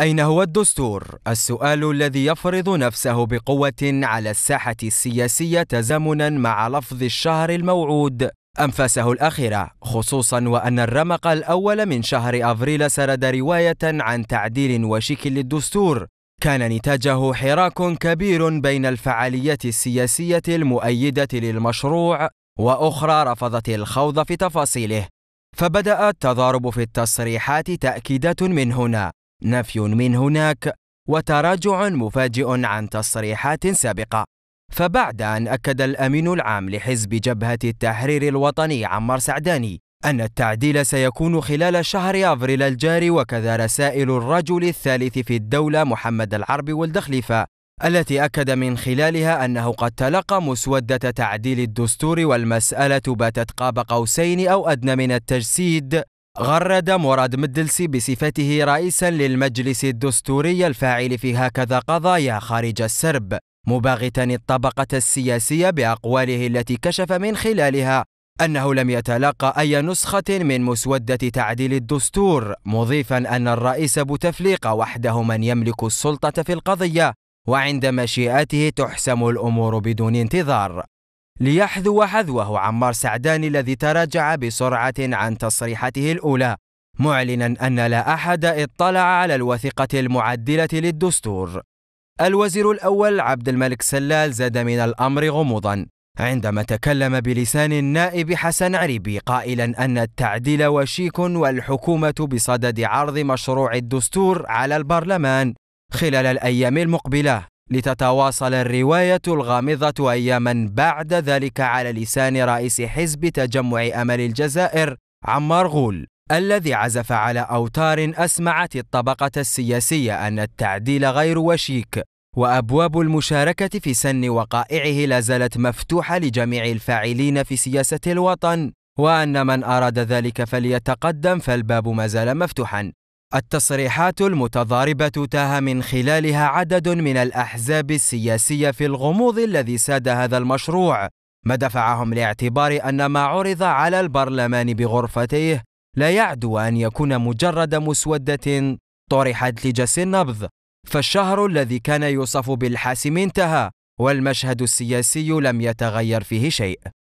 أين هو الدستور؟ السؤال الذي يفرض نفسه بقوة على الساحة السياسية تزامنا مع لفظ الشهر الموعود أنفاسه الأخيرة خصوصا وأن الرمق الأول من شهر أفريل سرد رواية عن تعديل وشيك للدستور كان نتاجه حراك كبير بين الفعاليات السياسية المؤيدة للمشروع وأخرى رفضت الخوض في تفاصيله فبدأت تضارب في التصريحات تأكيدات من هنا نفي من هناك وتراجع مفاجئ عن تصريحات سابقه فبعد أن أكد الأمين العام لحزب جبهة التحرير الوطني عمار سعداني أن التعديل سيكون خلال شهر أفريل الجاري وكذا رسائل الرجل الثالث في الدولة محمد العرب والدخليفة التي أكد من خلالها أنه قد تلقى مسودة تعديل الدستور والمسألة باتت قاب قوسين أو أدنى من التجسيد غرد مراد مدلسي بصفته رئيسا للمجلس الدستوري الفاعل في هكذا قضايا خارج السرب مباغتا الطبقة السياسية بأقواله التي كشف من خلالها أنه لم يتلقى أي نسخة من مسودة تعديل الدستور مضيفا أن الرئيس بوتفليقة وحده من يملك السلطة في القضية وعند مشيئته تحسم الأمور بدون انتظار ليحذو حذوه عمار سعدان الذي تراجع بسرعة عن تصريحته الأولى معلنا أن لا أحد اطلع على الوثيقة المعدلة للدستور الوزير الأول عبد الملك سلال زاد من الأمر غموضا عندما تكلم بلسان النائب حسن عريبي قائلا أن التعديل وشيك والحكومة بصدد عرض مشروع الدستور على البرلمان خلال الأيام المقبلة لتتواصل الرواية الغامضة أياما بعد ذلك على لسان رئيس حزب تجمع أمل الجزائر عمار غول الذي عزف على أوتار أسمعت الطبقة السياسية أن التعديل غير وشيك وأبواب المشاركة في سن وقائعه لا زالت مفتوحة لجميع الفاعلين في سياسة الوطن وأن من أراد ذلك فليتقدم فالباب ما زال مفتوحا التصريحات المتضاربة تاه من خلالها عدد من الأحزاب السياسية في الغموض الذي ساد هذا المشروع، ما دفعهم لاعتبار أن ما عرض على البرلمان بغرفتيه لا يعدو أن يكون مجرد مسودة طرحت لجس النبض، فالشهر الذي كان يوصف بالحاسم انتهى، والمشهد السياسي لم يتغير فيه شيء.